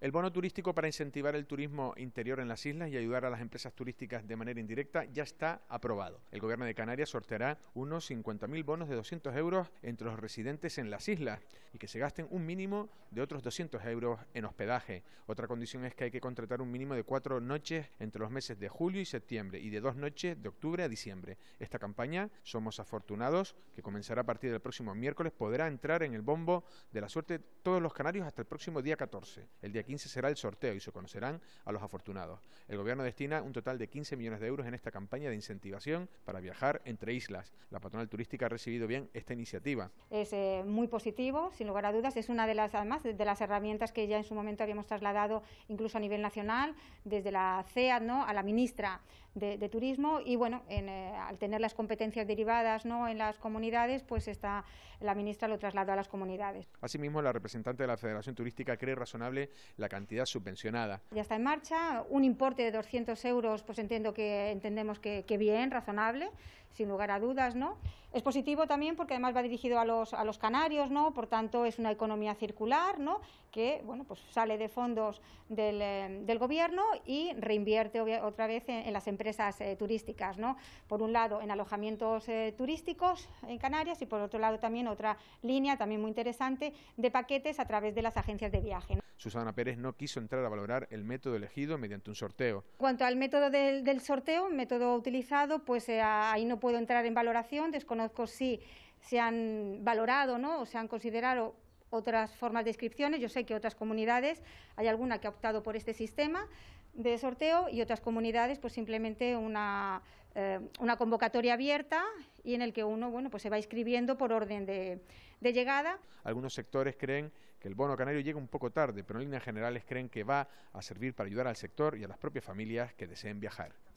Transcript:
El bono turístico para incentivar el turismo interior en las islas y ayudar a las empresas turísticas de manera indirecta ya está aprobado. El Gobierno de Canarias sorteará unos 50.000 bonos de 200 euros entre los residentes en las islas y que se gasten un mínimo de otros 200 euros en hospedaje. Otra condición es que hay que contratar un mínimo de cuatro noches entre los meses de julio y septiembre y de dos noches de octubre a diciembre. Esta campaña, Somos Afortunados, que comenzará a partir del próximo miércoles, podrá entrar en el bombo de la suerte todos los canarios hasta el próximo día 14. El día 15 será el sorteo y se conocerán a los afortunados. El gobierno destina un total de 15 millones de euros en esta campaña de incentivación para viajar entre islas. La patronal turística ha recibido bien esta iniciativa. Es eh, muy positivo, sin lugar a dudas. Es una de las, además, de las herramientas que ya en su momento habíamos trasladado incluso a nivel nacional, desde la CEA ¿no? a la ministra de, Turismo. Y bueno, eh, al tener las competencias derivadas ¿no? en las comunidades, pues está, la ministra lo trasladó a las comunidades. Asimismo, la representante de la Federación Turística cree razonable la cantidad subvencionada. Ya está en marcha, un importe de 200 euros, pues entiendo que entendemos que, bien, razonable, sin lugar a dudas, ¿no? Es positivo también porque además va dirigido a los, a los canarios, ¿no? Por tanto, es una economía circular, ¿no? Que, bueno, pues sale de fondos del, eh, gobierno y reinvierte otra vez en, las empresas eh, turísticas, ¿no? Por un lado, en alojamientos eh, turísticos en Canarias y por otro lado también otra línea, también muy interesante, de paquetes a través de las agencias de viaje. Susana Pérez no quiso entrar a valorar el método elegido mediante un sorteo. Cuanto al método del, sorteo, método utilizado, pues eh, ahí no puedo entrar en valoración, desconozco si se han valorado ¿no? o se han considerado otras formas de inscripciones. Yo sé que otras comunidades, hay alguna que ha optado por este sistema de sorteo y otras comunidades, pues simplemente una, eh, convocatoria abierta y en el que uno bueno, pues se va inscribiendo por orden de llegada. Algunos sectores creen que el bono canario llega un poco tarde, pero en líneas generales creen que va a servir para ayudar al sector y a las propias familias que deseen viajar.